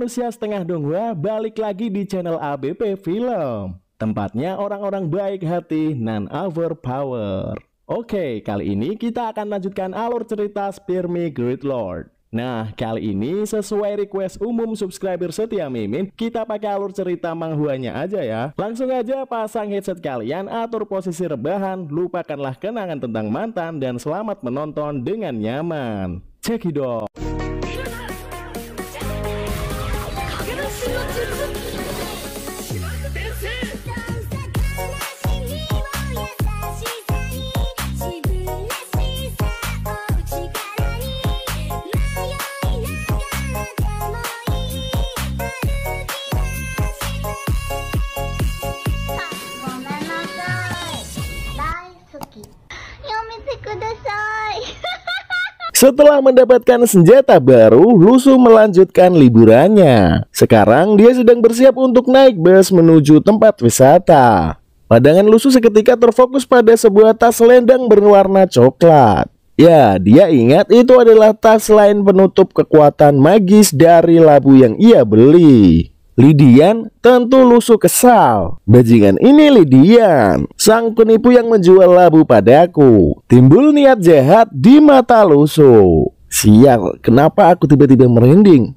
manusia setengah dongwa balik lagi di channel ABP Film. Tempatnya orang-orang baik hati non over power Oke, kali ini kita akan lanjutkan alur cerita Spear Me Great Lord. Nah, kali ini sesuai request umum subscriber setia Mimin, kita pakai alur cerita manghuanya aja ya. Langsung aja pasang headset kalian, atur posisi rebahan, lupakanlah kenangan tentang mantan, dan selamat menonton dengan nyaman. Cekidot! Setelah mendapatkan senjata baru, Lusu melanjutkan liburannya. Sekarang dia sedang bersiap untuk naik bus menuju tempat wisata. Padangan Lusu seketika terfokus pada sebuah tas lendang berwarna coklat. Ya, dia ingat itu adalah tas lain penutup kekuatan magis dari labu yang ia beli. Lidian tentu lusuh kesal. Bajingan ini Lidian, sang penipu yang menjual labu padaku. Timbul niat jahat di mata lusuh. Sial, kenapa aku tiba-tiba merinding?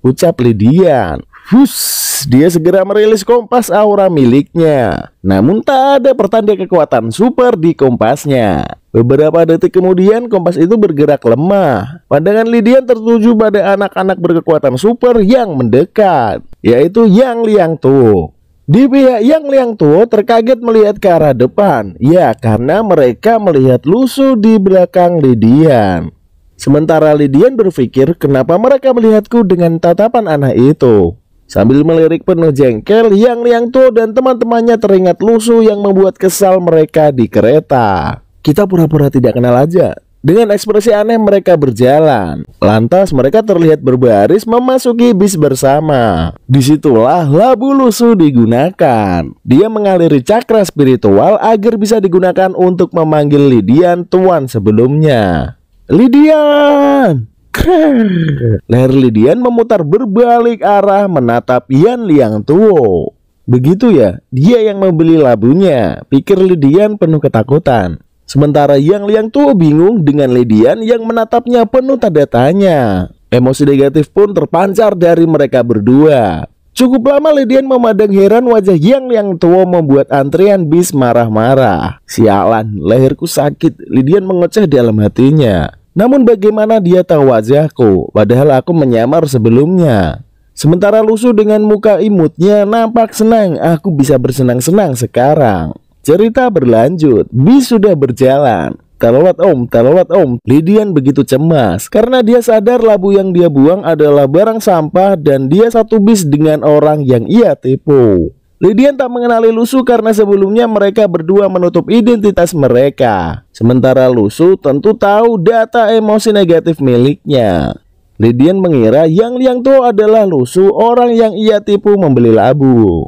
Ucap Lidian. Hus, dia segera merilis kompas aura miliknya. Namun tak ada pertanda kekuatan super di kompasnya. Beberapa detik kemudian kompas itu bergerak lemah. Pandangan Lidian tertuju pada anak-anak berkekuatan super yang mendekat, yaitu Yang Liang Tu. Di pihak Yang Liang Tu terkaget melihat ke arah depan, ya karena mereka melihat lusuh di belakang Lidian. Sementara Lidian berpikir kenapa mereka melihatku dengan tatapan anak itu. Sambil melirik penuh jengkel, Yang Tuo dan teman-temannya teringat lusuh yang membuat kesal mereka di kereta. Kita pura-pura tidak kenal aja. Dengan ekspresi aneh mereka berjalan. Lantas mereka terlihat berbaris memasuki bis bersama. Disitulah labu lusuh digunakan. Dia mengaliri cakra spiritual agar bisa digunakan untuk memanggil Lidian tuan sebelumnya. Lidian! Ler Leher Lidian memutar berbalik arah menatap Yan Liang Tuo. Begitu ya, dia yang membeli labunya, pikir Lidian penuh ketakutan. Sementara Yang Liang Tuo bingung dengan Lidian yang menatapnya penuh tanda tanya. Emosi negatif pun terpancar dari mereka berdua. Cukup lama Lidian memandang heran wajah Yang Liang Tuo membuat antrian bis marah-marah. Sialan, leherku sakit, Lidian mengoceh dalam hatinya. Namun bagaimana dia tahu wajahku padahal aku menyamar sebelumnya Sementara lusuh dengan muka imutnya nampak senang aku bisa bersenang-senang sekarang Cerita berlanjut, bis sudah berjalan Talawat om, talawat om Lidian begitu cemas Karena dia sadar labu yang dia buang adalah barang sampah Dan dia satu bis dengan orang yang ia tipu Lydian tak mengenali Lusu karena sebelumnya mereka berdua menutup identitas mereka. Sementara Lusu tentu tahu data emosi negatif miliknya. Lydian mengira Yang Liang Tuo adalah Lusu orang yang ia tipu membeli labu.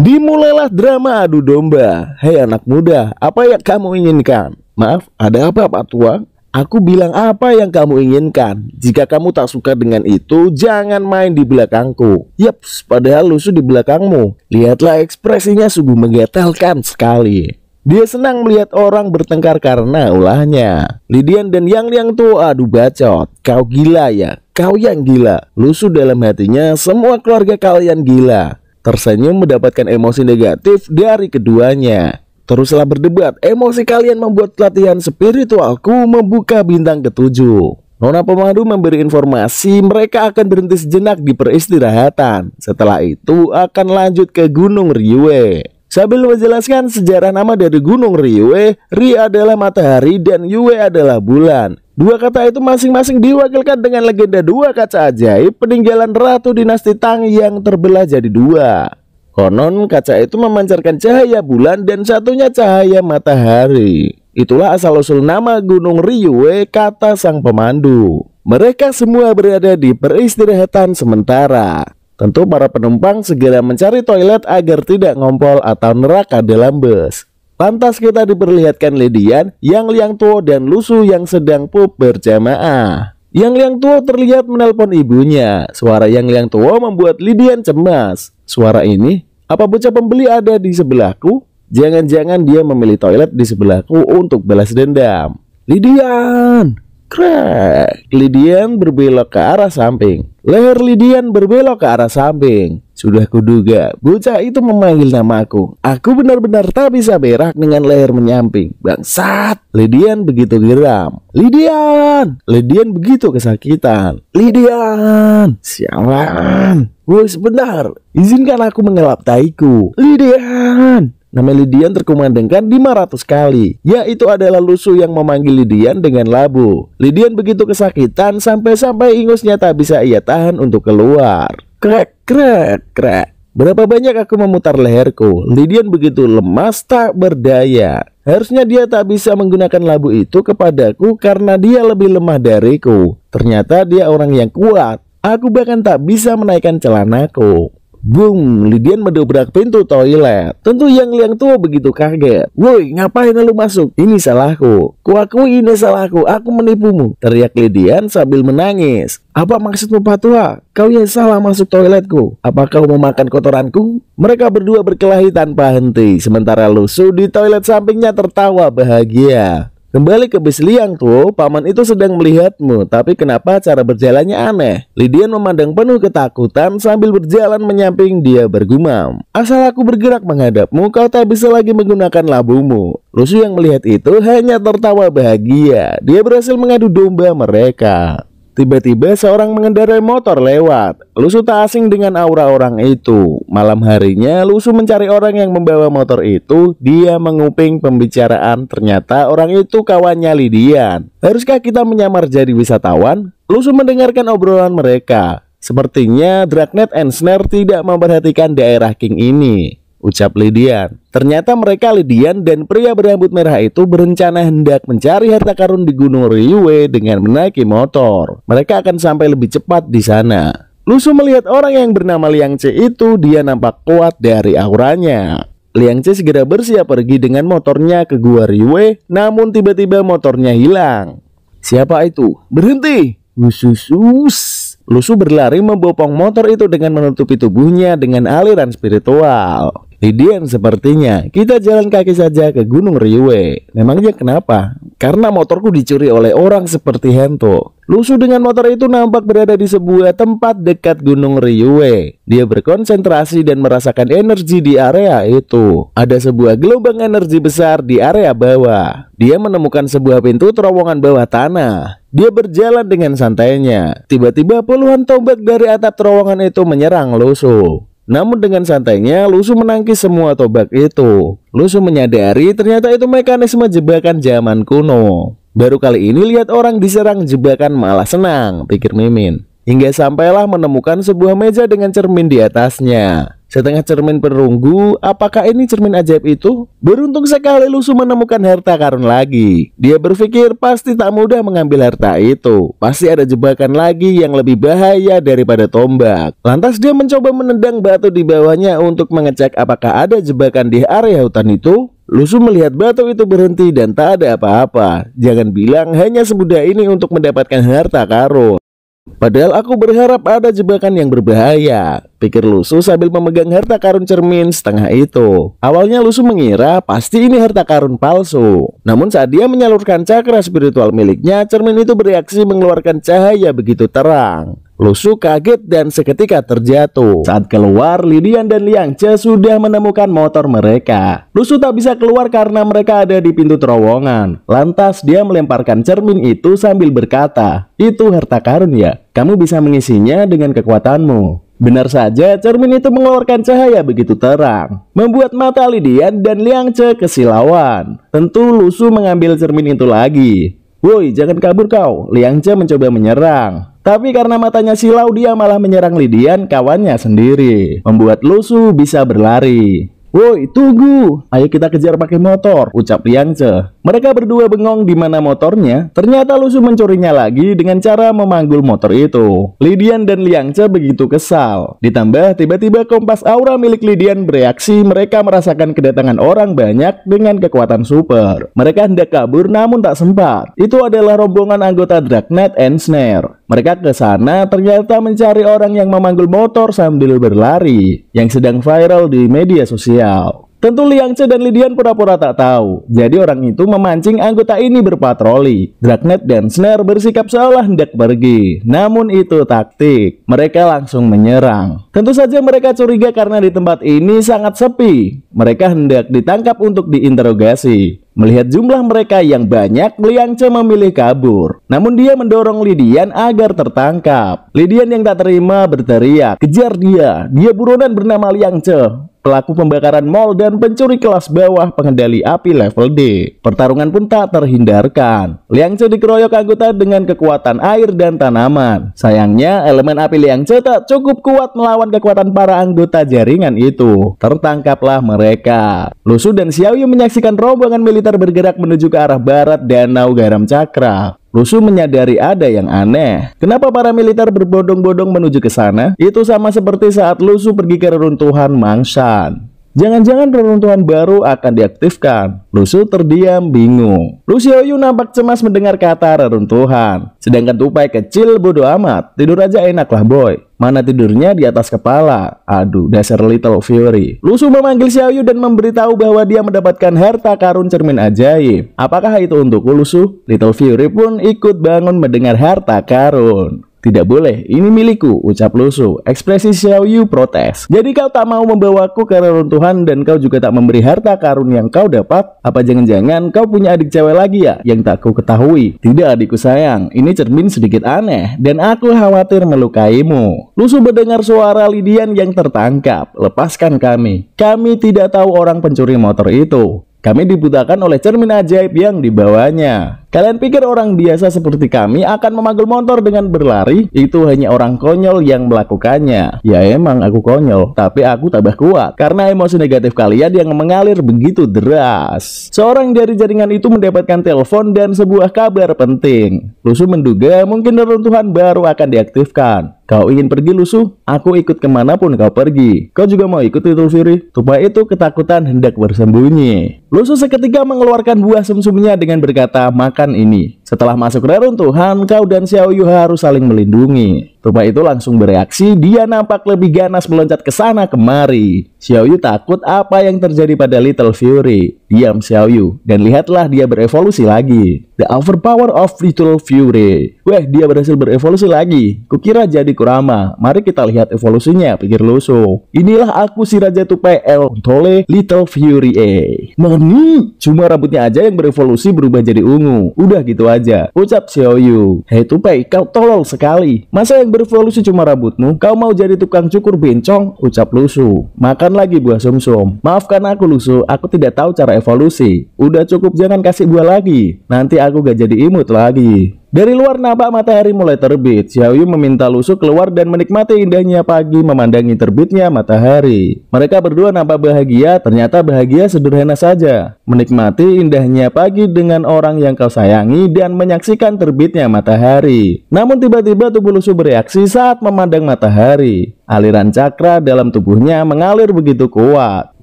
Dimulailah drama adu domba. Hei anak muda, apa yang kamu inginkan? Maaf, ada apa Pak Tua? Aku bilang apa yang kamu inginkan. Jika kamu tak suka dengan itu, jangan main di belakangku. Yaps, padahal lusuh di belakangmu. Lihatlah ekspresinya sungguh menggatalkan sekali. Dia senang melihat orang bertengkar karena ulahnya. Lidian dan Yang Liang tuh aduh bacot. Kau gila ya, kau yang gila. Lusuh dalam hatinya, semua keluarga kalian gila. Tersenyum mendapatkan emosi negatif dari keduanya. Teruslah berdebat, emosi kalian membuat latihan spiritualku membuka bintang ketujuh. Nona pemandu memberi informasi mereka akan berhenti sejenak di peristirahatan. Setelah itu akan lanjut ke Gunung Riwe. Sambil menjelaskan sejarah nama dari Gunung Riwe, Ri adalah matahari dan Yue adalah bulan. Dua kata itu masing-masing diwakilkan dengan legenda dua kaca ajaib peninggalan Ratu Dinasti Tang yang terbelah jadi dua. Konon kaca itu memancarkan cahaya bulan dan satunya cahaya matahari. Itulah asal-usul nama Gunung Riyue kata sang pemandu. Mereka semua berada di peristirahatan sementara. Tentu para penumpang segera mencari toilet agar tidak ngompol atau neraka dalam bus. Pantas kita diperlihatkan Lidian, Yang Liang Tuo dan Lusu yang sedang pup berjamaah. Yang Liang Tuo terlihat menelpon ibunya. Suara Yang Liang Tuo membuat Lidian cemas suara ini, apa bocah pembeli ada di sebelahku? Jangan-jangan dia memilih toilet di sebelahku untuk balas dendam. Lidian! Crack! Lidian berbelok ke arah samping. Leher Lidian berbelok ke arah samping. Sudah kuduga, bocah itu memanggil namaku. aku. benar-benar tak bisa berak dengan leher menyamping. Bangsat! Lidian begitu geram. Lidian! Lidian begitu kesakitan. Lidian! Sialan! Woi sebentar. Izinkan aku mengelap taiku. Lidian! Nama Lidian terkumandangkan 500 kali, yaitu adalah Lusu yang memanggil Lidian dengan labu. Lidian begitu kesakitan sampai-sampai ingusnya tak bisa ia tahan untuk keluar. Krek, krek, krek. Berapa banyak aku memutar leherku, Lidian begitu lemas tak berdaya. Harusnya dia tak bisa menggunakan labu itu kepadaku karena dia lebih lemah dariku. Ternyata dia orang yang kuat. Aku bahkan tak bisa menaikkan celanaku. Boom, Lidian mendobrak pintu toilet. Tentu yang liang tua begitu kaget. Woi, ngapain lu masuk? Ini salahku. Kuakui ini salahku. Aku menipumu. Teriak Lidian sambil menangis. Apa maksudmu patua? Kau yang salah masuk toiletku. Apa kau mau makan kotoranku? Mereka berdua berkelahi tanpa henti. Sementara Lusu di toilet sampingnya tertawa bahagia. Kembali ke bis tuh, paman itu sedang melihatmu, tapi kenapa cara berjalannya aneh? Lidian memandang penuh ketakutan sambil berjalan menyamping dia bergumam. Asal aku bergerak menghadapmu, kau tak bisa lagi menggunakan labumu. Rusu yang melihat itu hanya tertawa bahagia. Dia berhasil mengadu domba mereka. Tiba-tiba seorang mengendarai motor lewat. Lusu tak asing dengan aura orang itu. Malam harinya, Lusu mencari orang yang membawa motor itu. Dia menguping pembicaraan. Ternyata orang itu kawannya Lidian. Haruskah kita menyamar jadi wisatawan? Lusu mendengarkan obrolan mereka. Sepertinya Dragnet and Snare tidak memperhatikan daerah King ini. Ucap Lidian. Ternyata mereka Lidian dan pria berambut merah itu berencana hendak mencari harta karun di Gunung Ryue dengan menaiki motor. Mereka akan sampai lebih cepat di sana. Lusu melihat orang yang bernama Liang C itu, dia nampak kuat dari auranya. Liang C segera bersiap pergi dengan motornya ke Gua Riwe, namun tiba-tiba motornya hilang. Siapa itu? Berhenti! Usus-us! Lusu berlari membopong motor itu dengan menutupi tubuhnya dengan aliran spiritual. Lidian sepertinya kita jalan kaki saja ke Gunung Riwe. Memangnya kenapa? Karena motorku dicuri oleh orang seperti Hento. Lusuh dengan motor itu nampak berada di sebuah tempat dekat Gunung Riwe. Dia berkonsentrasi dan merasakan energi di area itu. Ada sebuah gelombang energi besar di area bawah. Dia menemukan sebuah pintu terowongan bawah tanah. Dia berjalan dengan santainya. Tiba-tiba puluhan tombak dari atap terowongan itu menyerang Lusuh. Namun dengan santainya, Lusu menangkis semua tobak itu. Lusu menyadari ternyata itu mekanisme jebakan zaman kuno. Baru kali ini lihat orang diserang jebakan malah senang, pikir Mimin. Hingga sampailah menemukan sebuah meja dengan cermin di atasnya. Setengah cermin perunggu, apakah ini cermin ajaib itu? Beruntung sekali Lusu menemukan harta karun lagi. Dia berpikir pasti tak mudah mengambil harta itu. Pasti ada jebakan lagi yang lebih bahaya daripada tombak. Lantas dia mencoba menendang batu di bawahnya untuk mengecek apakah ada jebakan di area hutan itu. Lusu melihat batu itu berhenti dan tak ada apa-apa. Jangan bilang hanya semudah ini untuk mendapatkan harta karun. Padahal aku berharap ada jebakan yang berbahaya. Pikir Lusu sambil memegang harta karun cermin setengah itu. Awalnya Lusu mengira pasti ini harta karun palsu. Namun saat dia menyalurkan cakra spiritual miliknya, cermin itu bereaksi mengeluarkan cahaya begitu terang. Lusu kaget dan seketika terjatuh. Saat keluar, Lidian dan Liang Che sudah menemukan motor mereka. Lusu tak bisa keluar karena mereka ada di pintu terowongan. Lantas dia melemparkan cermin itu sambil berkata, "Itu harta karun ya. Kamu bisa mengisinya dengan kekuatanmu." Benar saja, cermin itu mengeluarkan cahaya begitu terang, membuat mata Lidian dan Liang Che kesilauan. Tentu Lusu mengambil cermin itu lagi. "Woi, jangan kabur kau." Liang Che mencoba menyerang. Tapi karena matanya silau dia malah menyerang Lidian kawannya sendiri. Membuat Lusu bisa berlari. Woi, tunggu. Ayo kita kejar pakai motor, ucap Liangce. Mereka berdua bengong di mana motornya. Ternyata lusuh mencurinya lagi dengan cara memanggul motor itu. Lidian dan Liangce begitu kesal. Ditambah tiba-tiba kompas aura milik Lidian bereaksi mereka merasakan kedatangan orang banyak dengan kekuatan super. Mereka hendak kabur namun tak sempat. Itu adalah rombongan anggota Dragnet and Snare. Mereka ke sana ternyata mencari orang yang memanggul motor sambil berlari yang sedang viral di media sosial. Tentu Liang Che dan Lidian pura-pura tak tahu. Jadi orang itu memancing anggota ini berpatroli. Dragnet dan Snare bersikap seolah hendak pergi. Namun itu taktik. Mereka langsung menyerang. Tentu saja mereka curiga karena di tempat ini sangat sepi. Mereka hendak ditangkap untuk diinterogasi. Melihat jumlah mereka yang banyak, Liang Che memilih kabur. Namun dia mendorong Lidian agar tertangkap. Lidian yang tak terima berteriak, kejar dia. Dia buronan bernama Liang Che pelaku pembakaran mal dan pencuri kelas bawah pengendali api level D. Pertarungan pun tak terhindarkan. Liang Zhe dikeroyok anggota dengan kekuatan air dan tanaman. Sayangnya, elemen api Liang Zhe tak cukup kuat melawan kekuatan para anggota jaringan itu. Tertangkaplah mereka. Lusu dan Xiaoyu menyaksikan rombongan militer bergerak menuju ke arah barat Danau Garam Cakra. Rusuh menyadari ada yang aneh. Kenapa para militer berbondong-bondong menuju ke sana? Itu sama seperti saat Lusu pergi ke reruntuhan Mangshan. Jangan-jangan reruntuhan baru akan diaktifkan. Lusu terdiam bingung. Lucio Yu nampak cemas mendengar kata reruntuhan. Sedangkan Tupai kecil bodoh amat. Tidur aja enak lah boy. Mana tidurnya di atas kepala? Aduh, dasar Little Fury. Lusu memanggil Xiao Yu dan memberitahu bahwa dia mendapatkan harta karun cermin ajaib. Apakah itu untuk Lusu? Little Fury pun ikut bangun mendengar harta karun. Tidak boleh, ini milikku, ucap Lusu. Ekspresi Xiao Yu protes. Jadi kau tak mau membawaku ke reruntuhan dan kau juga tak memberi harta karun yang kau dapat? Apa jangan-jangan kau punya adik cewek lagi ya yang tak kau ketahui? Tidak adikku sayang, ini cermin sedikit aneh dan aku khawatir melukaimu. Lusu mendengar suara Lidian yang tertangkap. Lepaskan kami. Kami tidak tahu orang pencuri motor itu. Kami dibutakan oleh cermin ajaib yang dibawanya. Kalian pikir orang biasa seperti kami akan memanggil motor dengan berlari? Itu hanya orang konyol yang melakukannya. Ya emang aku konyol, tapi aku tambah kuat karena emosi negatif kalian yang mengalir begitu deras. Seorang dari jaringan itu mendapatkan telepon dan sebuah kabar penting. lusuh menduga mungkin reruntuhan baru akan diaktifkan. Kau ingin pergi lusuh? Aku ikut kemanapun kau pergi. Kau juga mau ikut itu Firi? Tupa itu ketakutan hendak bersembunyi. Lusuh seketika mengeluarkan buah sumsumnya dengan berkata, maka ini setelah masuk reruntuhan, kau dan xiao yu harus saling melindungi. Rumah itu langsung bereaksi, dia nampak lebih ganas meloncat ke sana kemari. yu takut apa yang terjadi pada Little Fury. Diam xiao yu dan lihatlah dia berevolusi lagi. The Overpower of Little Fury. Weh, dia berhasil berevolusi lagi. Kukira jadi Kurama. Mari kita lihat evolusinya, pikir Luso. Inilah aku si Raja Tupai El Tole Little Fury A. Mani, cuma rambutnya aja yang berevolusi berubah jadi ungu. Udah gitu aja saja, ucap Xiaoyu. Hei tupai, kau tolol sekali. Masa yang berevolusi cuma rambutmu? Kau mau jadi tukang cukur bencong? Ucap Lusu. Makan lagi buah sumsum. Maafkan aku Lusu, aku tidak tahu cara evolusi. Udah cukup jangan kasih buah lagi. Nanti aku gak jadi imut lagi. Dari luar nampak matahari mulai terbit. Xiaoyu meminta Lusu keluar dan menikmati indahnya pagi memandangi terbitnya matahari. Mereka berdua nampak bahagia, ternyata bahagia sederhana saja. Menikmati indahnya pagi dengan orang yang kau sayangi dan menyaksikan terbitnya matahari. Namun tiba-tiba tubuh Lusu bereaksi saat memandang matahari. Aliran cakra dalam tubuhnya mengalir begitu kuat.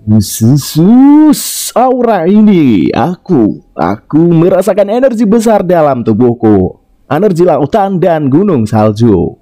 Khusus aura ini, aku, aku merasakan energi besar dalam tubuhku. Energi lautan dan gunung salju.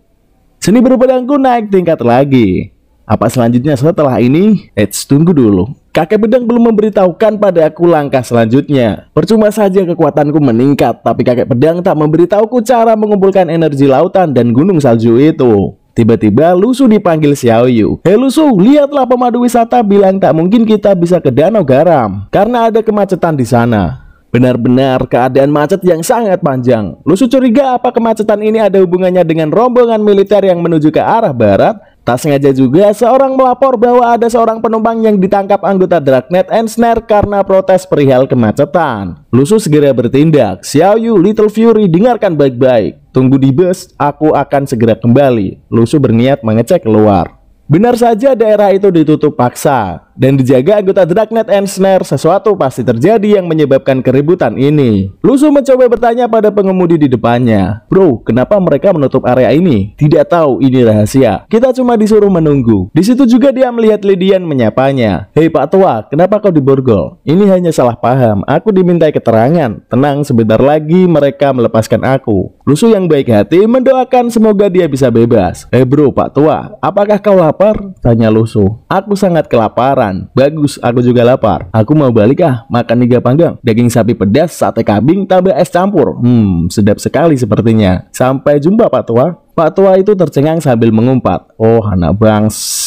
Seni berpedangku naik tingkat lagi. Apa selanjutnya setelah ini? Eits, tunggu dulu. Kakek pedang belum memberitahukan pada aku langkah selanjutnya. Percuma saja kekuatanku meningkat, tapi kakek pedang tak memberitahuku cara mengumpulkan energi lautan dan gunung salju itu. Tiba-tiba Lusu dipanggil Xiaoyu. Hei Lusu, lihatlah pemandu wisata bilang tak mungkin kita bisa ke Danau Garam karena ada kemacetan di sana. Benar-benar keadaan macet yang sangat panjang. Lusuh curiga apa kemacetan ini ada hubungannya dengan rombongan militer yang menuju ke arah barat? Tak sengaja juga seorang melapor bahwa ada seorang penumpang yang ditangkap anggota Dragnet and Snare karena protes perihal kemacetan. Lusuh segera bertindak. Xiaoyu Little Fury dengarkan baik-baik. Tunggu di bus, aku akan segera kembali. Lusuh berniat mengecek keluar. Benar saja daerah itu ditutup paksa dan dijaga anggota Dragnet and Snare sesuatu pasti terjadi yang menyebabkan keributan ini. Lusu mencoba bertanya pada pengemudi di depannya, Bro, kenapa mereka menutup area ini? Tidak tahu ini rahasia. Kita cuma disuruh menunggu. Di situ juga dia melihat Lidian menyapanya. Hei Pak Tua, kenapa kau diborgol? Ini hanya salah paham. Aku dimintai keterangan. Tenang, sebentar lagi mereka melepaskan aku. Lusu yang baik hati mendoakan semoga dia bisa bebas. Hei bro, Pak Tua, apakah kau lapar? lapar? Tanya Luso. Aku sangat kelaparan. Bagus, aku juga lapar. Aku mau balik ah, makan tiga panggang, daging sapi pedas, sate kambing, tambah es campur. Hmm, sedap sekali sepertinya. Sampai jumpa Pak Tua. Pak tua itu tercengang sambil mengumpat. Oh, anak bangsa.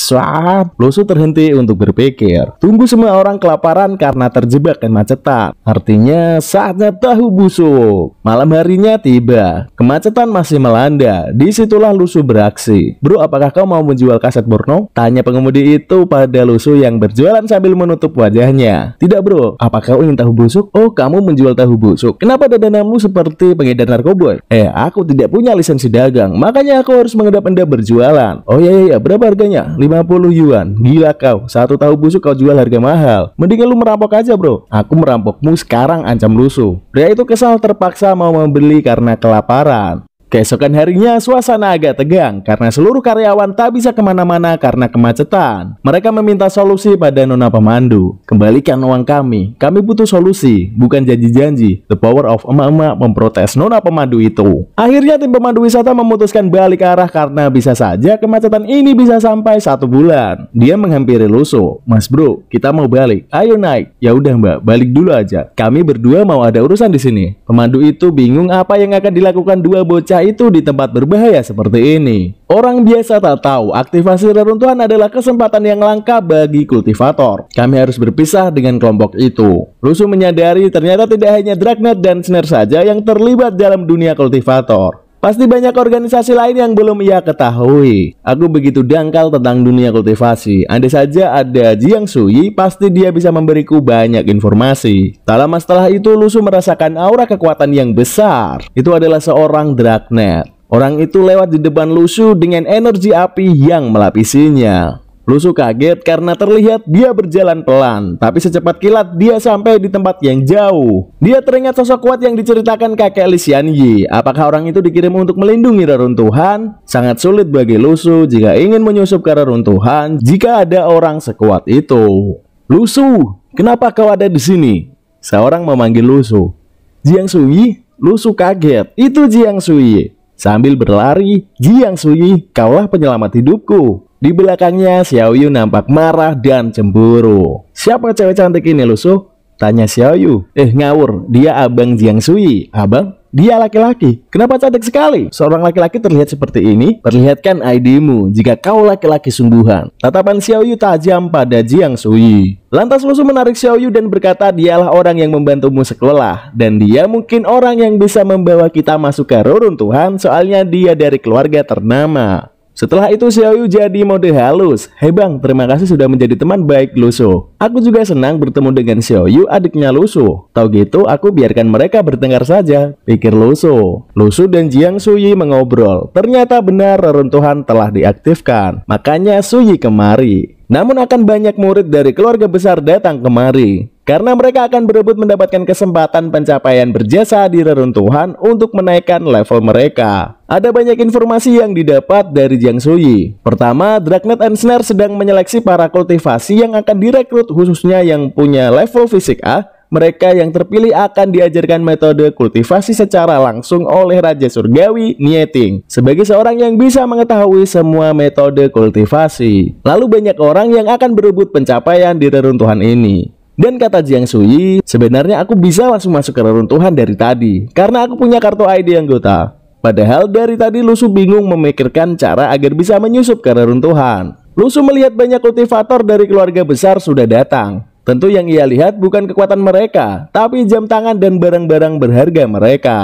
Losu terhenti untuk berpikir. Tunggu semua orang kelaparan karena terjebak dan macetan. Artinya saatnya tahu busuk. Malam harinya tiba. Kemacetan masih melanda. Disitulah Lusu beraksi. Bro, apakah kau mau menjual kaset porno? Tanya pengemudi itu pada Lusu yang berjualan sambil menutup wajahnya. Tidak bro, apakah kau ingin tahu busuk? Oh, kamu menjual tahu busuk. Kenapa dadanamu seperti pengedar narkoba? Eh, aku tidak punya lisensi dagang. Maka Makanya aku harus mengedap endap berjualan. Oh iya iya, iya. berapa harganya? 50 yuan. Gila kau, satu tahu busuk kau jual harga mahal. Mendingan lu merampok aja bro. Aku merampokmu sekarang ancam lusuh. Pria itu kesal terpaksa mau membeli karena kelaparan. Keesokan harinya suasana agak tegang karena seluruh karyawan tak bisa kemana-mana karena kemacetan. Mereka meminta solusi pada nona pemandu. Kembalikan uang kami, kami butuh solusi, bukan janji-janji. The power of emak-emak memprotes nona pemandu itu. Akhirnya tim pemandu wisata memutuskan balik arah karena bisa saja kemacetan ini bisa sampai satu bulan. Dia menghampiri Luso. Mas bro, kita mau balik, ayo naik. Ya udah mbak, balik dulu aja. Kami berdua mau ada urusan di sini. Pemandu itu bingung apa yang akan dilakukan dua bocah itu di tempat berbahaya seperti ini. Orang biasa tak tahu aktivasi reruntuhan adalah kesempatan yang langka bagi kultivator. Kami harus berpisah dengan kelompok itu. Rusu menyadari ternyata tidak hanya Dragnet dan Snare saja yang terlibat dalam dunia kultivator. Pasti banyak organisasi lain yang belum ia ketahui. Aku begitu dangkal tentang dunia kultivasi. Andai saja ada Jiang Suyi, pasti dia bisa memberiku banyak informasi. Tak lama setelah itu, Lusu merasakan aura kekuatan yang besar. Itu adalah seorang Dragnet. Orang itu lewat di depan Lusu dengan energi api yang melapisinya. Lusu kaget karena terlihat dia berjalan pelan, tapi secepat kilat dia sampai di tempat yang jauh. Dia teringat sosok kuat yang diceritakan kakek Lisian Yi. Apakah orang itu dikirim untuk melindungi reruntuhan? Sangat sulit bagi Lusu jika ingin menyusup ke reruntuhan jika ada orang sekuat itu. Lusu, kenapa kau ada di sini? Seorang memanggil Lusu. Jiang Suyi, Lusu kaget. Itu Jiang Suyi. Sambil berlari, Jiang Suyi, kaulah penyelamat hidupku. Di belakangnya, Xiaoyu nampak marah dan cemburu. Siapa cewek cantik ini, Lusuh? Tanya Xiaoyu. Eh, ngawur, dia abang Jiang Sui. Abang? Dia laki-laki. Kenapa cantik sekali? Seorang laki-laki terlihat seperti ini? Perlihatkan ID-mu jika kau laki-laki sungguhan. Tatapan Xiaoyu tajam pada Jiang Sui. Lantas Lusuh menarik Xiaoyu dan berkata dialah orang yang membantumu sekolah dan dia mungkin orang yang bisa membawa kita masuk ke rurun Tuhan soalnya dia dari keluarga ternama. Setelah itu Xiaoyu jadi mode halus. Hei bang, terima kasih sudah menjadi teman baik Luso. Aku juga senang bertemu dengan Xiaoyu adiknya Luso. Tahu gitu, aku biarkan mereka bertengkar saja, pikir Luso. Luso dan Jiang Suyi mengobrol. Ternyata benar reruntuhan telah diaktifkan. Makanya Suyi kemari. Namun akan banyak murid dari keluarga besar datang kemari karena mereka akan berebut mendapatkan kesempatan pencapaian berjasa di reruntuhan untuk menaikkan level mereka. Ada banyak informasi yang didapat dari Jiang Suyi. Pertama, Dragnet and Snare sedang menyeleksi para kultivasi yang akan direkrut khususnya yang punya level fisik A. Mereka yang terpilih akan diajarkan metode kultivasi secara langsung oleh Raja Surgawi Nieting sebagai seorang yang bisa mengetahui semua metode kultivasi. Lalu banyak orang yang akan berebut pencapaian di reruntuhan ini. Dan kata Jiang Sui, sebenarnya aku bisa langsung masuk ke reruntuhan dari tadi, karena aku punya kartu ID anggota. Padahal dari tadi Lusu bingung memikirkan cara agar bisa menyusup ke reruntuhan. Lusu melihat banyak kultivator dari keluarga besar sudah datang. Tentu yang ia lihat bukan kekuatan mereka, tapi jam tangan dan barang-barang berharga mereka.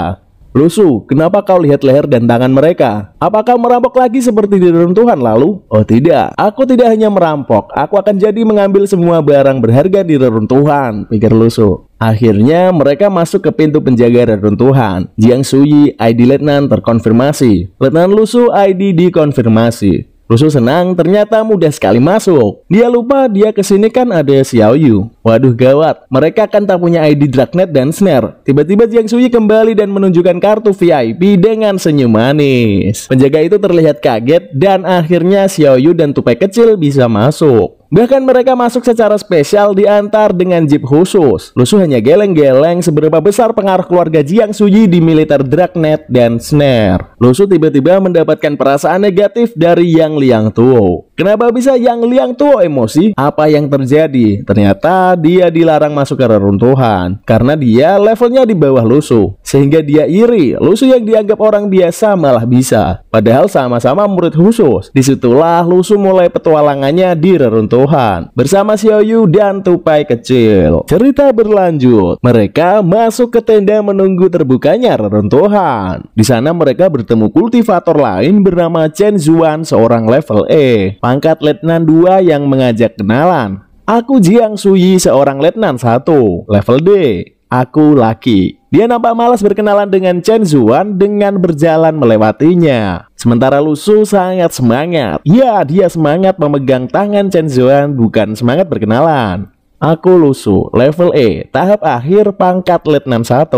Lusu, kenapa kau lihat leher dan tangan mereka? Apakah merampok lagi seperti di reruntuhan lalu? Oh tidak, aku tidak hanya merampok, aku akan jadi mengambil semua barang berharga di reruntuhan, pikir Lusu. Akhirnya mereka masuk ke pintu penjaga reruntuhan. Jiang Suyi, ID Letnan terkonfirmasi. Letnan Lusu ID dikonfirmasi. Rusu senang ternyata mudah sekali masuk. Dia lupa dia kesini kan ada Xiao Yu. Waduh gawat, mereka kan tak punya ID Dragnet dan Snare. Tiba-tiba Jiang Suyi kembali dan menunjukkan kartu VIP dengan senyum manis. Penjaga itu terlihat kaget dan akhirnya Xiao Yu dan tupai kecil bisa masuk. Bahkan mereka masuk secara spesial diantar dengan jeep khusus. Lusuh hanya geleng-geleng seberapa besar pengaruh keluarga Jiang Suji di militer Dragnet dan Snare. Lusuh tiba-tiba mendapatkan perasaan negatif dari Yang Liang Tuo. Kenapa bisa Yang Liang Tuo emosi? Apa yang terjadi? Ternyata dia dilarang masuk ke reruntuhan karena dia levelnya di bawah Lusuh. Sehingga dia iri, Lusuh yang dianggap orang biasa malah bisa. Padahal sama-sama murid khusus. Disitulah Lusuh mulai petualangannya di reruntuhan Gohan bersama Xiaoyu dan tupai kecil. Cerita berlanjut, mereka masuk ke tenda menunggu terbukanya reruntuhan. Di sana mereka bertemu kultivator lain bernama Chen Zuan seorang level E, pangkat letnan 2 yang mengajak kenalan. Aku Jiang Suyi seorang letnan 1, level D. Aku laki. Dia nampak malas berkenalan dengan Chen Zuan dengan berjalan melewatinya. Sementara Lusu sangat semangat. Ya, dia semangat memegang tangan Chen Zuan, bukan semangat berkenalan. Aku Lusu, level E, tahap akhir pangkat Letnan 1.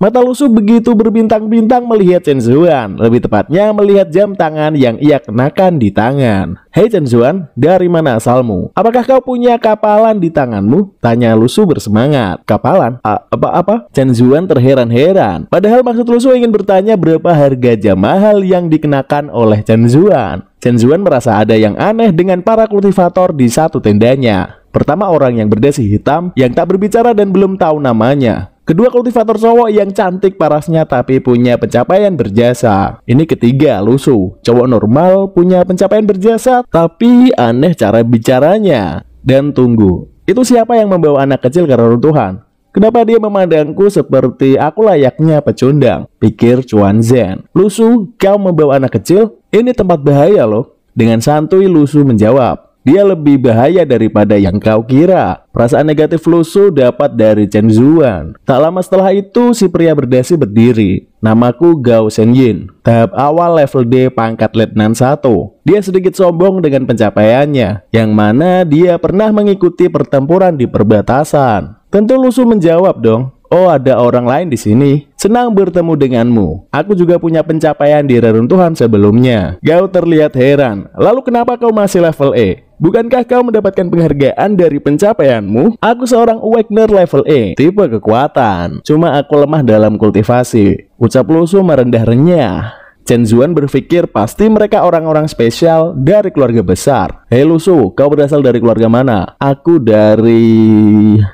Mata Lusu begitu berbintang-bintang melihat Chen Zuan, lebih tepatnya melihat jam tangan yang ia kenakan di tangan. Hei Chen Zuan, dari mana asalmu? Apakah kau punya kapalan di tanganmu? Tanya Lusu bersemangat. Kapalan? Apa-apa? Chen Zuan terheran-heran. Padahal maksud Lusu ingin bertanya berapa harga jam mahal yang dikenakan oleh Chen Zuan. Chen Zuan merasa ada yang aneh dengan para kultivator di satu tendanya. Pertama orang yang berdasi hitam yang tak berbicara dan belum tahu namanya. Kedua kultivator cowok yang cantik parasnya tapi punya pencapaian berjasa. Ini ketiga lusuh, cowok normal punya pencapaian berjasa tapi aneh cara bicaranya. Dan tunggu, itu siapa yang membawa anak kecil ke reruntuhan? Kenapa dia memandangku seperti aku layaknya pecundang? Pikir Chuan Zhen. Lusu, kau membawa anak kecil? Ini tempat bahaya loh. Dengan santuy Lusu menjawab. Dia lebih bahaya daripada yang kau kira. Perasaan negatif Lusu dapat dari Chen Zuan. Tak lama setelah itu, si pria berdasi berdiri. Namaku Gao Yin tahap awal level D pangkat Letnan 1. Dia sedikit sombong dengan pencapaiannya, yang mana dia pernah mengikuti pertempuran di perbatasan. Tentu Lusu menjawab dong, Oh ada orang lain di sini. Senang bertemu denganmu. Aku juga punya pencapaian di reruntuhan sebelumnya. Gao terlihat heran. Lalu kenapa kau masih level E? Bukankah kau mendapatkan penghargaan dari pencapaianmu? Aku seorang Wagner level E, tipe kekuatan. Cuma aku lemah dalam kultivasi. Ucap Lusu merendah renyah. Chen Zuan berpikir pasti mereka orang-orang spesial dari keluarga besar. Hei Lusu, kau berasal dari keluarga mana? Aku dari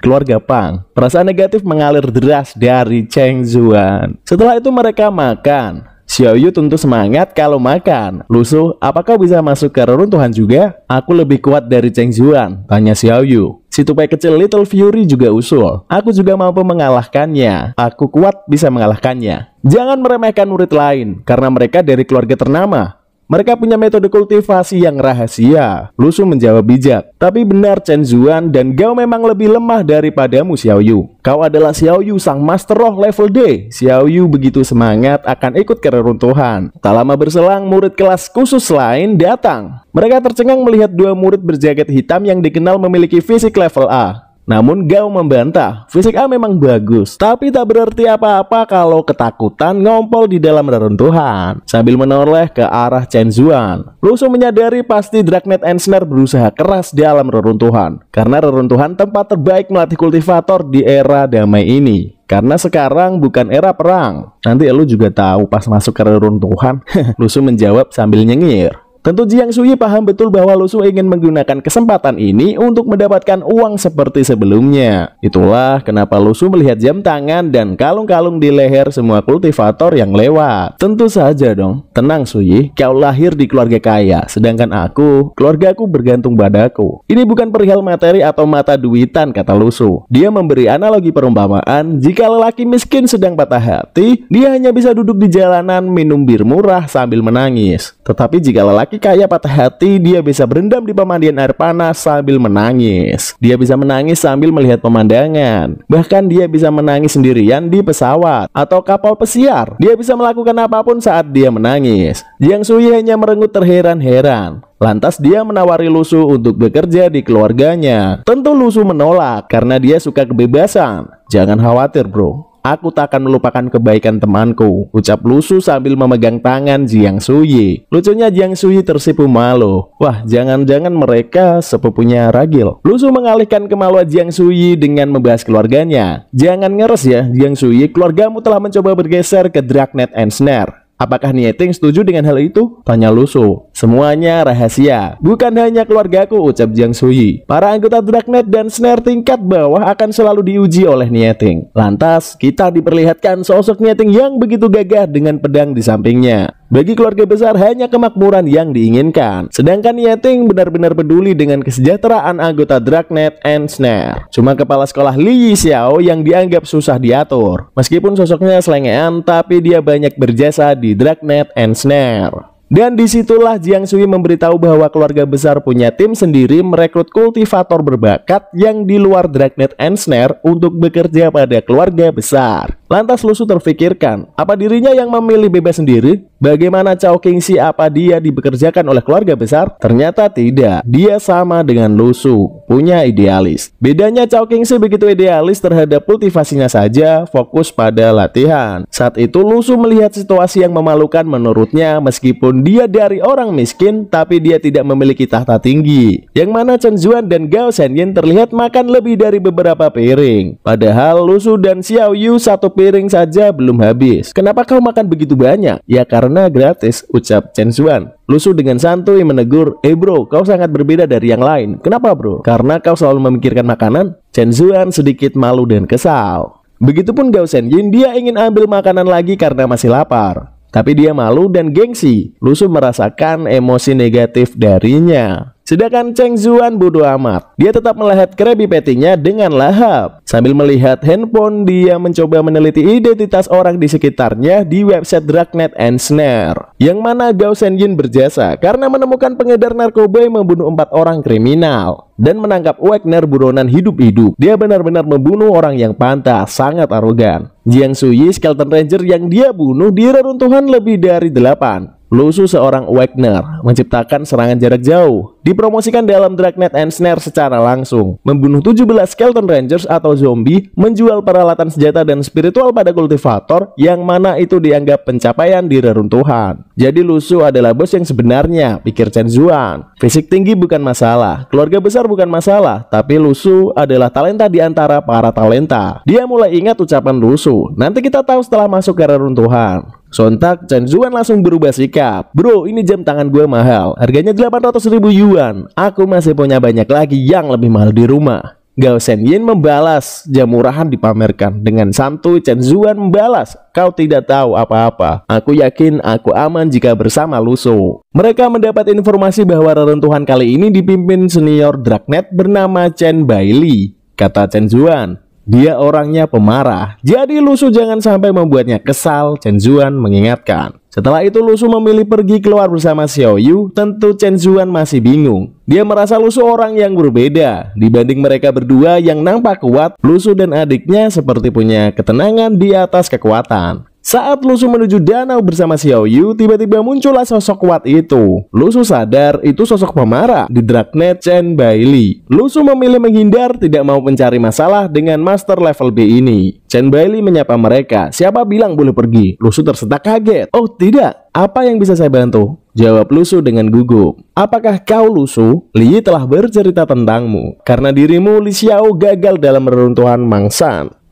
keluarga Pang. Perasaan negatif mengalir deras dari Chen Zuan. Setelah itu mereka makan. Xiaoyu tentu semangat kalau makan. Lusuh, apakah bisa masuk ke reruntuhan juga? Aku lebih kuat dari Cheng Zhuan, tanya Xiaoyu. Si tupai kecil Little Fury juga usul. Aku juga mampu mengalahkannya. Aku kuat bisa mengalahkannya. Jangan meremehkan murid lain, karena mereka dari keluarga ternama. Mereka punya metode kultivasi yang rahasia. Lusu menjawab bijak. Tapi benar Chen Zuan dan Gao memang lebih lemah daripada Xiao Yu. Kau adalah Xiaoyu sang master roh level D. Xiaoyu begitu semangat akan ikut ke reruntuhan. Tak lama berselang murid kelas khusus lain datang. Mereka tercengang melihat dua murid berjaket hitam yang dikenal memiliki fisik level A. Namun Gao membantah, fisik A memang bagus, tapi tak berarti apa-apa kalau ketakutan ngompol di dalam reruntuhan. Sambil menoleh ke arah Chen Zuan, Lusu menyadari pasti Dragnet Ensner berusaha keras di dalam reruntuhan, karena reruntuhan tempat terbaik melatih kultivator di era damai ini. Karena sekarang bukan era perang. Nanti lu juga tahu pas masuk ke reruntuhan. Lusu menjawab sambil nyengir. Tentu Jiang Suyi paham betul bahwa Lusu ingin menggunakan kesempatan ini untuk mendapatkan uang seperti sebelumnya. Itulah kenapa Lusu melihat jam tangan dan kalung-kalung di leher semua kultivator yang lewat. Tentu saja dong. Tenang Suyi, kau lahir di keluarga kaya, sedangkan aku, keluarga aku bergantung padaku. Ini bukan perihal materi atau mata duitan kata Lusu. Dia memberi analogi perumpamaan, jika lelaki miskin sedang patah hati, dia hanya bisa duduk di jalanan minum bir murah sambil menangis. Tetapi jika lelaki laki kaya patah hati, dia bisa berendam di pemandian air panas sambil menangis. Dia bisa menangis sambil melihat pemandangan. Bahkan dia bisa menangis sendirian di pesawat atau kapal pesiar. Dia bisa melakukan apapun saat dia menangis. Yang Suyi hanya merenggut terheran-heran. Lantas dia menawari Lusu untuk bekerja di keluarganya. Tentu Lusu menolak karena dia suka kebebasan. Jangan khawatir bro, Aku tak akan melupakan kebaikan temanku, ucap Lusu sambil memegang tangan Jiang Suyi. Lucunya Jiang Suyi tersipu malu. Wah, jangan-jangan mereka sepupunya Ragil. Lusu mengalihkan kemaluan Jiang Suyi dengan membahas keluarganya. Jangan ngeres ya, Jiang Suyi, keluargamu telah mencoba bergeser ke Dragnet and Snare. Apakah Nieting setuju dengan hal itu? Tanya Lusu. Semuanya rahasia. Bukan hanya keluargaku, ucap Jiang Suyi. Para anggota Dragnet dan Snare tingkat bawah akan selalu diuji oleh Nieting. Lantas, kita diperlihatkan sosok Nieting yang begitu gagah dengan pedang di sampingnya. Bagi keluarga besar hanya kemakmuran yang diinginkan. Sedangkan Yeting benar-benar peduli dengan kesejahteraan anggota Dragnet and Snare. Cuma kepala sekolah Li Xiao yang dianggap susah diatur. Meskipun sosoknya selengean, tapi dia banyak berjasa di Dragnet and Snare. Dan disitulah Jiang Sui memberitahu bahwa keluarga besar punya tim sendiri merekrut kultivator berbakat yang di luar Dragnet and Snare untuk bekerja pada keluarga besar. Lantas Lusu terfikirkan, apa dirinya yang memilih bebas sendiri? Bagaimana Chao Kingxi apa dia dibekerjakan oleh keluarga besar? Ternyata tidak. Dia sama dengan Lusu, punya idealis. Bedanya Chao Kingxi begitu idealis terhadap kultivasinya saja, fokus pada latihan. Saat itu Lusu melihat situasi yang memalukan menurutnya meskipun dia dari orang miskin tapi dia tidak memiliki tahta tinggi. Yang mana Chen Zuan dan Gao Shenyin terlihat makan lebih dari beberapa piring. Padahal Lusu dan Xiao Yu satu piring saja belum habis. Kenapa kau makan begitu banyak? Ya karena karena gratis, ucap Chen Xuan. Lusuh dengan santuy menegur, eh bro, kau sangat berbeda dari yang lain. Kenapa bro? Karena kau selalu memikirkan makanan? Chen Xuan sedikit malu dan kesal. Begitupun Gao Yin, dia ingin ambil makanan lagi karena masih lapar. Tapi dia malu dan gengsi. Lusuh merasakan emosi negatif darinya. Sedangkan Cheng Zuan bodo amat. Dia tetap melihat Krabby Patty-nya dengan lahap. Sambil melihat handphone, dia mencoba meneliti identitas orang di sekitarnya di website Dragnet and Snare. Yang mana Gao Senjin berjasa karena menemukan pengedar narkoba yang membunuh empat orang kriminal dan menangkap Wagner buronan hidup-hidup. Dia benar-benar membunuh orang yang pantas, sangat arogan. Jiang Suyi, Skeleton Ranger yang dia bunuh di reruntuhan lebih dari 8. Lusu seorang Wagner menciptakan serangan jarak jauh, dipromosikan dalam Dragnet and Snare secara langsung, membunuh 17 Skeleton Rangers atau zombie, menjual peralatan senjata dan spiritual pada kultivator yang mana itu dianggap pencapaian di reruntuhan. Jadi Lusu adalah bos yang sebenarnya, pikir Chen Zuan. Fisik tinggi bukan masalah, keluarga besar bukan masalah, tapi Lusu adalah talenta di antara para talenta. Dia mulai ingat ucapan Lusu, nanti kita tahu setelah masuk ke reruntuhan. Sontak, Chen Zuan langsung berubah sikap. Bro, ini jam tangan gue mahal. Harganya 800 ribu yuan. Aku masih punya banyak lagi yang lebih mahal di rumah. Gao Shen Yin membalas, jam murahan dipamerkan. Dengan santuy, Chen Zuan membalas, kau tidak tahu apa-apa. Aku yakin aku aman jika bersama Luso. Mereka mendapat informasi bahwa reruntuhan kali ini dipimpin senior Dragnet bernama Chen Bailey. Kata Chen Zuan, dia orangnya pemarah, jadi Lusu jangan sampai membuatnya kesal, Chen Zuan mengingatkan. Setelah itu Lusu memilih pergi keluar bersama Xiao Yu, tentu Chen Zuan masih bingung. Dia merasa Lusu orang yang berbeda, dibanding mereka berdua yang nampak kuat, Lusu dan adiknya seperti punya ketenangan di atas kekuatan. Saat Lusu menuju danau bersama Xiao Yu, tiba-tiba muncullah sosok kuat itu. Lusu sadar itu sosok pemarah di Dragnet Chen Bailey. Lusu memilih menghindar tidak mau mencari masalah dengan Master Level B ini. Chen Bailey menyapa mereka, siapa bilang boleh pergi? Lusu tersedak kaget. Oh tidak, apa yang bisa saya bantu? Jawab Lusu dengan gugup. Apakah kau Lusu? Li telah bercerita tentangmu. Karena dirimu Li Xiao gagal dalam reruntuhan Mang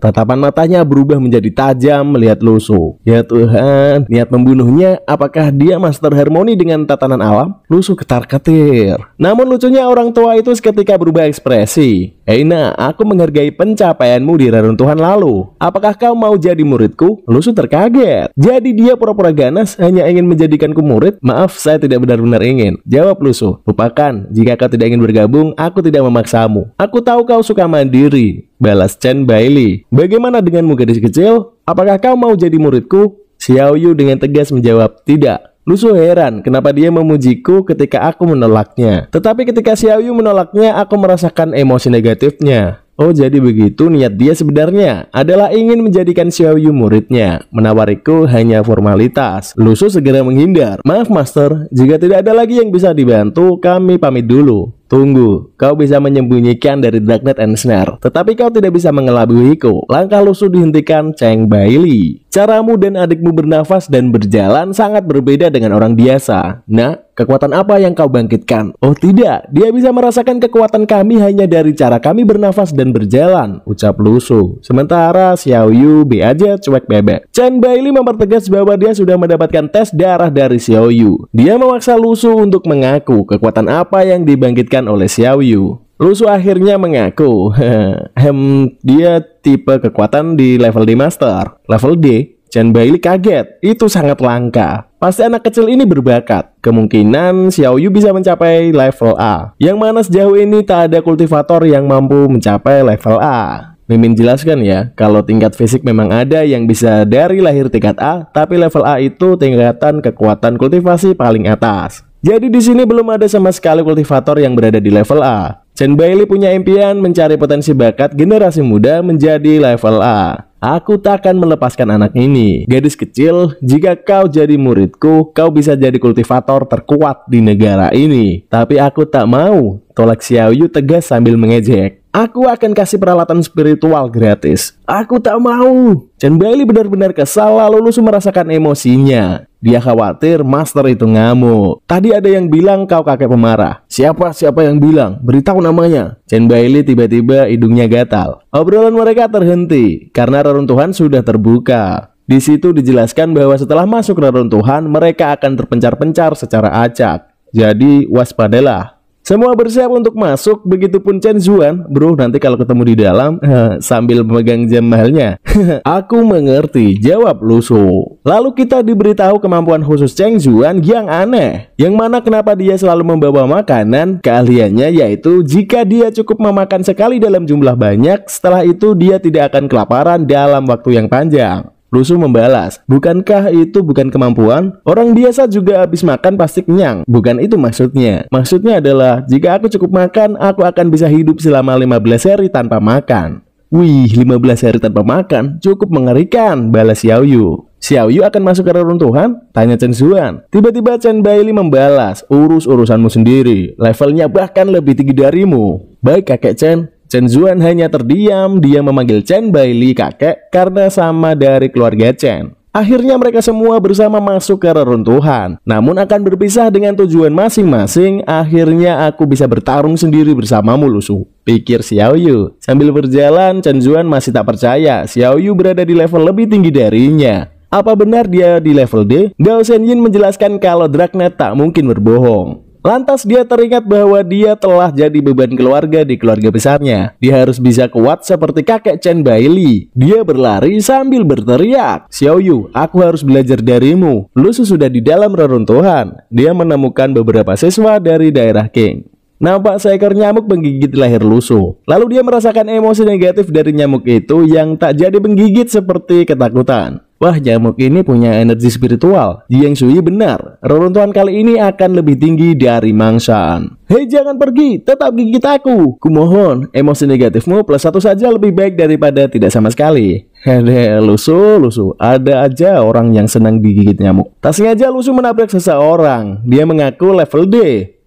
Tatapan matanya berubah menjadi tajam melihat Luso. Ya Tuhan, niat membunuhnya apakah dia master harmoni dengan tatanan alam? Luso ketar-ketir. Namun lucunya orang tua itu seketika berubah ekspresi. Eina, aku menghargai pencapaianmu di reruntuhan lalu. Apakah kau mau jadi muridku? Luso terkaget. Jadi dia pura-pura ganas hanya ingin menjadikanku murid? Maaf, saya tidak benar-benar ingin. Jawab Luso. lupakan. Jika kau tidak ingin bergabung, aku tidak memaksamu. Aku tahu kau suka mandiri. Balas Chen Bailey, bagaimana denganmu gadis kecil? Apakah kau mau jadi muridku? Xiao Yu dengan tegas menjawab, tidak. Lusu heran kenapa dia memujiku ketika aku menolaknya. Tetapi ketika Xiao Yu menolaknya, aku merasakan emosi negatifnya. Oh jadi begitu niat dia sebenarnya adalah ingin menjadikan Xiao Yu muridnya. Menawariku hanya formalitas. Lusu segera menghindar. Maaf master, jika tidak ada lagi yang bisa dibantu, kami pamit dulu. Tunggu, kau bisa menyembunyikan dari Darknet and Snare, tetapi kau tidak bisa mengelabuhiku. Langkah lusuh dihentikan Cheng Bailey. Caramu dan adikmu bernafas dan berjalan sangat berbeda dengan orang biasa. Nah, kekuatan apa yang kau bangkitkan? Oh tidak, dia bisa merasakan kekuatan kami hanya dari cara kami bernafas dan berjalan, ucap Lusu. Sementara Xiao Yu B aja cuek bebek. Chen Bailey mempertegas bahwa dia sudah mendapatkan tes darah dari Xiao Yu. Dia memaksa Lusu untuk mengaku kekuatan apa yang dibangkitkan diberikan oleh Xiaoyu. Lusu akhirnya mengaku, hem, dia tipe kekuatan di level D Master. Level D, Chen Baili kaget, itu sangat langka. Pasti anak kecil ini berbakat. Kemungkinan Xiao Yu bisa mencapai level A. Yang mana sejauh ini tak ada kultivator yang mampu mencapai level A. Mimin jelaskan ya, kalau tingkat fisik memang ada yang bisa dari lahir tingkat A, tapi level A itu tingkatan kekuatan kultivasi paling atas. Jadi di sini belum ada sama sekali kultivator yang berada di level A. Chen Bailey punya impian mencari potensi bakat generasi muda menjadi level A. Aku tak akan melepaskan anak ini. Gadis kecil, jika kau jadi muridku, kau bisa jadi kultivator terkuat di negara ini. Tapi aku tak mau. Tolak Xiaoyu tegas sambil mengejek. Aku akan kasih peralatan spiritual gratis. Aku tak mau. Chen Bailey benar-benar kesal lalu lusuh merasakan emosinya. Dia khawatir master itu ngamuk. Tadi ada yang bilang kau kakek pemarah. Siapa siapa yang bilang? Beritahu namanya. Chen Baili tiba-tiba hidungnya gatal. Obrolan mereka terhenti karena reruntuhan sudah terbuka. Di situ dijelaskan bahwa setelah masuk reruntuhan mereka akan terpencar-pencar secara acak. Jadi waspadalah. Semua bersiap untuk masuk, begitupun Chen Zuan. Bro, nanti kalau ketemu di dalam, eh, sambil memegang jam mahalnya. Aku mengerti, jawab Luso. Lalu kita diberitahu kemampuan khusus Cheng Zuan yang aneh. Yang mana kenapa dia selalu membawa makanan, keahliannya yaitu jika dia cukup memakan sekali dalam jumlah banyak, setelah itu dia tidak akan kelaparan dalam waktu yang panjang. Rusuh membalas, bukankah itu bukan kemampuan? Orang biasa juga habis makan pasti kenyang. Bukan itu maksudnya. Maksudnya adalah, jika aku cukup makan, aku akan bisa hidup selama 15 hari tanpa makan. Wih, 15 hari tanpa makan, cukup mengerikan, balas Xiao Yu. Xiao Yu akan masuk ke reruntuhan? Tanya Chen Xuan. Tiba-tiba Chen Baili membalas, urus urusanmu sendiri, levelnya bahkan lebih tinggi darimu. Baik kakek Chen, Chen Zuan hanya terdiam, dia memanggil Chen Baili kakek karena sama dari keluarga Chen. Akhirnya mereka semua bersama masuk ke reruntuhan. Namun akan berpisah dengan tujuan masing-masing. Akhirnya aku bisa bertarung sendiri bersamamu, Mulusu. Pikir Xiao Yu. Sambil berjalan, Chen Zuan masih tak percaya Xiao Yu berada di level lebih tinggi darinya. Apa benar dia di level D? Gao Shen Yin menjelaskan kalau Dragnet tak mungkin berbohong. Lantas dia teringat bahwa dia telah jadi beban keluarga di keluarga besarnya. Dia harus bisa kuat seperti kakek Chen Bailey. Dia berlari sambil berteriak, Xiao Yu, aku harus belajar darimu. Lu sudah di dalam reruntuhan. Dia menemukan beberapa siswa dari daerah King. Nampak seekor nyamuk menggigit lahir Lusu. Lalu dia merasakan emosi negatif dari nyamuk itu yang tak jadi menggigit seperti ketakutan. Wah nyamuk ini punya energi spiritual Yang Suyi benar Reruntuhan kali ini akan lebih tinggi dari Mangshan Hei jangan pergi Tetap gigit aku Kumohon Emosi negatifmu plus satu saja lebih baik daripada tidak sama sekali Hehehe, lusu lusu Ada aja orang yang senang digigit nyamuk Tak sengaja lusu menabrak seseorang Dia mengaku level D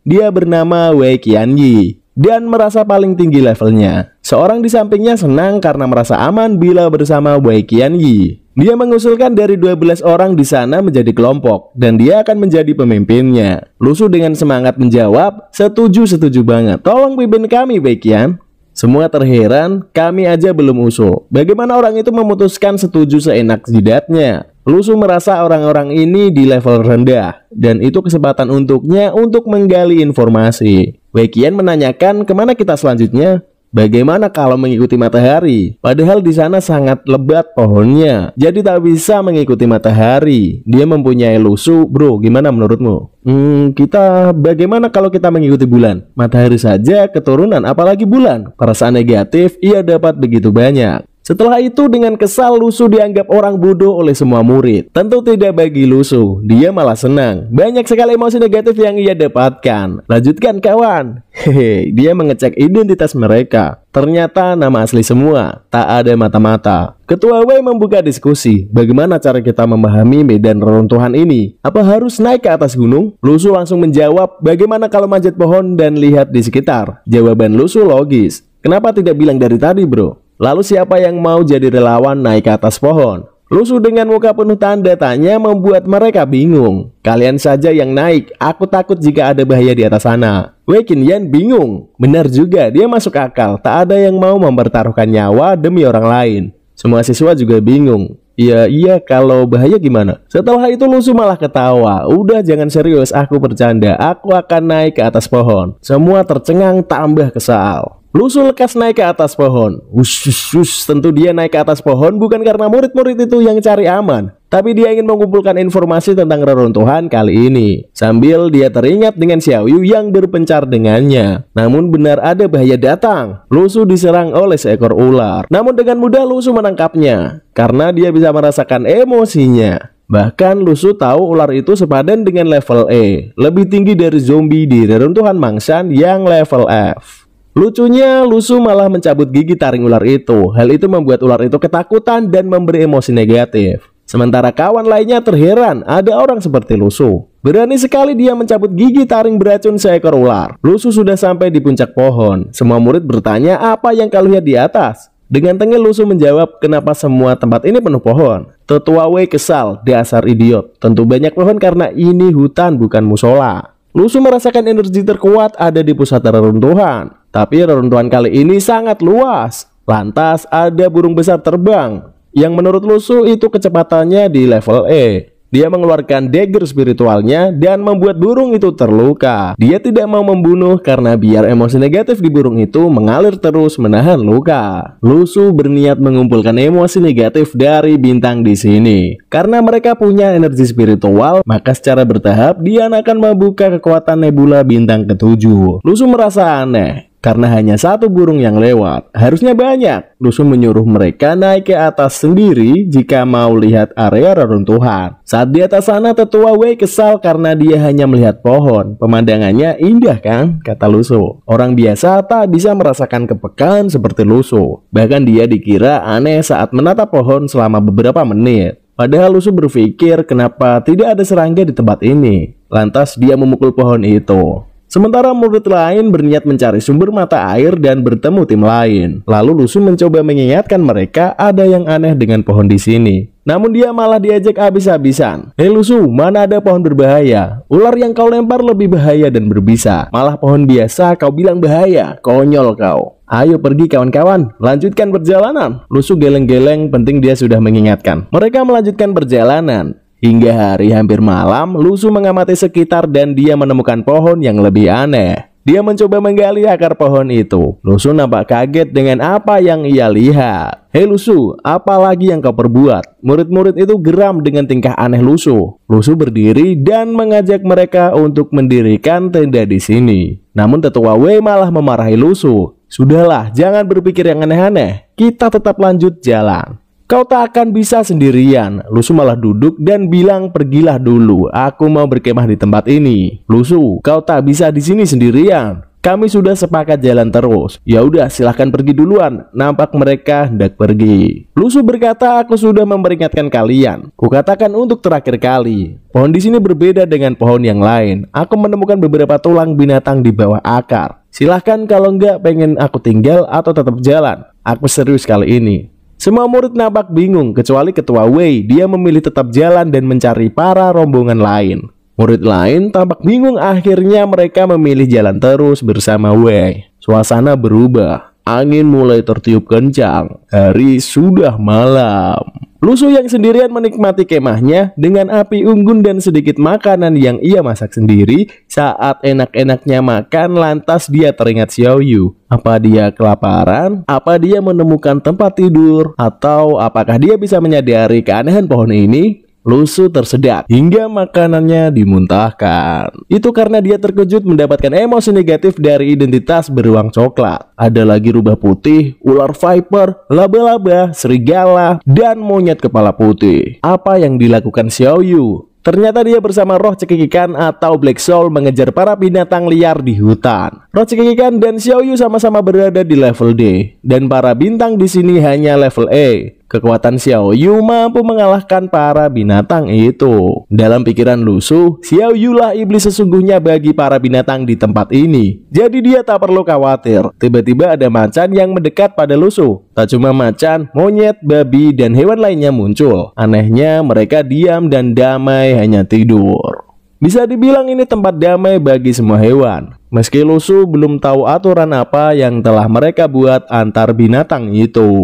Dia bernama Wei Qianyi dan merasa paling tinggi levelnya. Seorang di sampingnya senang karena merasa aman bila bersama Wei Qianyi. Dia mengusulkan dari 12 orang di sana menjadi kelompok dan dia akan menjadi pemimpinnya. Lusu dengan semangat menjawab, setuju-setuju banget. Tolong pimpin kami, Bekian. Semua terheran, kami aja belum usul. Bagaimana orang itu memutuskan setuju seenak jidatnya? Lusu merasa orang-orang ini di level rendah dan itu kesempatan untuknya untuk menggali informasi. Wekian menanyakan kemana kita selanjutnya. Bagaimana kalau mengikuti matahari? Padahal di sana sangat lebat pohonnya, jadi tak bisa mengikuti matahari. Dia mempunyai lusuh, bro. Gimana menurutmu? Hmm, kita bagaimana kalau kita mengikuti bulan? Matahari saja keturunan, apalagi bulan. Perasaan negatif ia dapat begitu banyak. Setelah itu dengan kesal Lusu dianggap orang bodoh oleh semua murid. Tentu tidak bagi Lusu, dia malah senang. Banyak sekali emosi negatif yang ia dapatkan. Lanjutkan kawan. Hehe, dia mengecek identitas mereka. Ternyata nama asli semua, tak ada mata-mata. Ketua W membuka diskusi, bagaimana cara kita memahami medan reruntuhan ini? Apa harus naik ke atas gunung? Lusu langsung menjawab, bagaimana kalau manjat pohon dan lihat di sekitar? Jawaban Lusu logis. Kenapa tidak bilang dari tadi bro? Lalu siapa yang mau jadi relawan naik ke atas pohon? Lusuh dengan muka penuh tanda tanya membuat mereka bingung. Kalian saja yang naik, aku takut jika ada bahaya di atas sana. Wei Yan bingung. Benar juga, dia masuk akal. Tak ada yang mau mempertaruhkan nyawa demi orang lain. Semua siswa juga bingung. Iya, iya, kalau bahaya gimana? Setelah itu Lusuh malah ketawa. Udah jangan serius, aku bercanda. Aku akan naik ke atas pohon. Semua tercengang tambah kesal. Lusul lekas naik ke atas pohon. Usus, tentu dia naik ke atas pohon bukan karena murid-murid itu yang cari aman, tapi dia ingin mengumpulkan informasi tentang reruntuhan kali ini. Sambil dia teringat dengan Xiaoyu yang berpencar dengannya. Namun benar ada bahaya datang. Lusu diserang oleh seekor ular. Namun dengan mudah Lusu menangkapnya karena dia bisa merasakan emosinya. Bahkan Lusu tahu ular itu sepadan dengan level E, lebih tinggi dari zombie di reruntuhan Mangsan yang level F. Lucunya, Lusu malah mencabut gigi taring ular itu. Hal itu membuat ular itu ketakutan dan memberi emosi negatif. Sementara kawan lainnya terheran, ada orang seperti Lusu. Berani sekali dia mencabut gigi taring beracun seekor ular. Lusu sudah sampai di puncak pohon. Semua murid bertanya apa yang kau lihat di atas. Dengan tengil Lusu menjawab kenapa semua tempat ini penuh pohon. Tetua Wei kesal, dasar idiot. Tentu banyak pohon karena ini hutan bukan musola. Lusu merasakan energi terkuat ada di pusat reruntuhan, tapi reruntuhan kali ini sangat luas. Lantas ada burung besar terbang, yang menurut Lusu itu kecepatannya di level E. Dia mengeluarkan dagger spiritualnya dan membuat burung itu terluka. Dia tidak mau membunuh karena biar emosi negatif di burung itu mengalir terus menahan luka. Lusu berniat mengumpulkan emosi negatif dari bintang di sini. Karena mereka punya energi spiritual, maka secara bertahap dia akan membuka kekuatan nebula bintang ketujuh. Lusu merasa aneh karena hanya satu burung yang lewat. Harusnya banyak. Dusun menyuruh mereka naik ke atas sendiri jika mau lihat area reruntuhan. Saat di atas sana, tetua Wei kesal karena dia hanya melihat pohon. Pemandangannya indah kan, kata Luso. Orang biasa tak bisa merasakan kepekaan seperti Luso. Bahkan dia dikira aneh saat menatap pohon selama beberapa menit. Padahal Lusu berpikir kenapa tidak ada serangga di tempat ini. Lantas dia memukul pohon itu. Sementara murid lain berniat mencari sumber mata air dan bertemu tim lain. Lalu Lusu mencoba mengingatkan mereka ada yang aneh dengan pohon di sini. Namun dia malah diajak habis-habisan. Hei Lusu, mana ada pohon berbahaya? Ular yang kau lempar lebih bahaya dan berbisa. Malah pohon biasa kau bilang bahaya. Konyol kau. Ayo pergi kawan-kawan, lanjutkan perjalanan. Lusu geleng-geleng penting dia sudah mengingatkan. Mereka melanjutkan perjalanan. Hingga hari hampir malam, Lusu mengamati sekitar dan dia menemukan pohon yang lebih aneh. Dia mencoba menggali akar pohon itu. Lusu nampak kaget dengan apa yang ia lihat. Hei Lusu, apa lagi yang kau perbuat? Murid-murid itu geram dengan tingkah aneh Lusu. Lusu berdiri dan mengajak mereka untuk mendirikan tenda di sini. Namun tetua Wei malah memarahi Lusu. Sudahlah, jangan berpikir yang aneh-aneh. Kita tetap lanjut jalan. Kau tak akan bisa sendirian. Lusu malah duduk dan bilang pergilah dulu. Aku mau berkemah di tempat ini. Lusu, kau tak bisa di sini sendirian. Kami sudah sepakat jalan terus. Ya udah, silahkan pergi duluan. Nampak mereka hendak pergi. Lusu berkata, aku sudah memperingatkan kalian. Kukatakan untuk terakhir kali. Pohon di sini berbeda dengan pohon yang lain. Aku menemukan beberapa tulang binatang di bawah akar. Silahkan kalau enggak pengen aku tinggal atau tetap jalan. Aku serius kali ini. Semua murid nampak bingung kecuali ketua Wei. Dia memilih tetap jalan dan mencari para rombongan lain. Murid lain tampak bingung akhirnya mereka memilih jalan terus bersama Wei. Suasana berubah angin mulai tertiup kencang. Hari sudah malam. Lusu yang sendirian menikmati kemahnya dengan api unggun dan sedikit makanan yang ia masak sendiri. Saat enak-enaknya makan, lantas dia teringat Xiaoyu. Apa dia kelaparan? Apa dia menemukan tempat tidur? Atau apakah dia bisa menyadari keanehan pohon ini? lusuh tersedak hingga makanannya dimuntahkan. Itu karena dia terkejut mendapatkan emosi negatif dari identitas beruang coklat. Ada lagi rubah putih, ular viper, laba-laba, serigala, dan monyet kepala putih. Apa yang dilakukan Xiao Yu? Ternyata dia bersama roh cekikikan atau Black Soul mengejar para binatang liar di hutan. Roh cekikikan dan Xiao Yu sama-sama berada di level D dan para bintang di sini hanya level E. Kekuatan Xiao Yu mampu mengalahkan para binatang itu. Dalam pikiran Lusu, Xiao Yu lah iblis sesungguhnya bagi para binatang di tempat ini. Jadi dia tak perlu khawatir. Tiba-tiba ada macan yang mendekat pada Lusu. Tak cuma macan, monyet, babi, dan hewan lainnya muncul. Anehnya, mereka diam dan damai hanya tidur. Bisa dibilang ini tempat damai bagi semua hewan. Meski Lusu belum tahu aturan apa yang telah mereka buat antar binatang itu.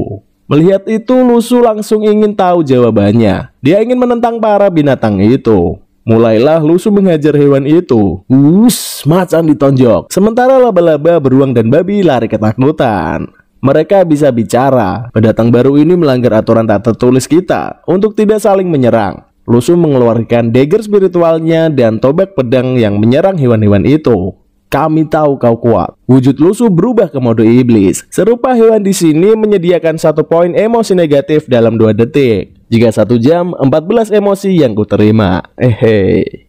Melihat itu, Lusu langsung ingin tahu jawabannya. Dia ingin menentang para binatang itu. Mulailah Lusu menghajar hewan itu. Us, macan ditonjok. Sementara laba-laba, beruang, dan babi lari ketakutan. Mereka bisa bicara. Pendatang baru ini melanggar aturan tak tertulis kita untuk tidak saling menyerang. Lusu mengeluarkan dagger spiritualnya dan tobak pedang yang menyerang hewan-hewan itu. Kami tahu kau kuat. Wujud lusuh berubah ke mode iblis. Serupa hewan di sini menyediakan satu poin emosi negatif dalam dua detik. Jika satu jam, 14 emosi yang kuterima. Eh, Hehe.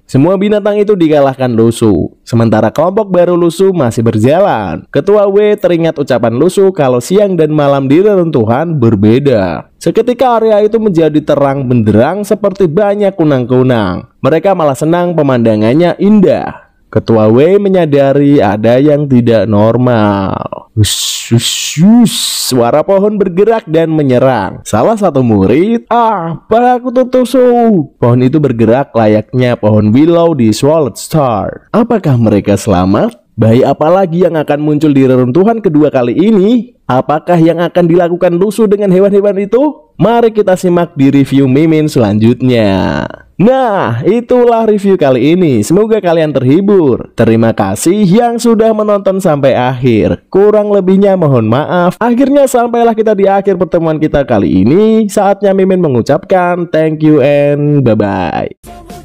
Semua binatang itu dikalahkan lusuh. Sementara kelompok baru lusuh masih berjalan. Ketua W teringat ucapan lusuh kalau siang dan malam di reruntuhan berbeda. Seketika area itu menjadi terang benderang seperti banyak kunang-kunang. Mereka malah senang pemandangannya indah. Ketua W menyadari ada yang tidak normal. Ush, ush, ush. Suara pohon bergerak dan menyerang. Salah satu murid, ah, pada aku tutup Pohon itu bergerak layaknya pohon willow di Swallowed Star. Apakah mereka selamat? Bayi apalagi yang akan muncul di reruntuhan kedua kali ini? Apakah yang akan dilakukan lusuh dengan hewan-hewan itu? Mari kita simak di review Mimin selanjutnya. Nah, itulah review kali ini. Semoga kalian terhibur. Terima kasih yang sudah menonton sampai akhir. Kurang lebihnya mohon maaf. Akhirnya sampailah kita di akhir pertemuan kita kali ini. Saatnya Mimin mengucapkan thank you and bye-bye.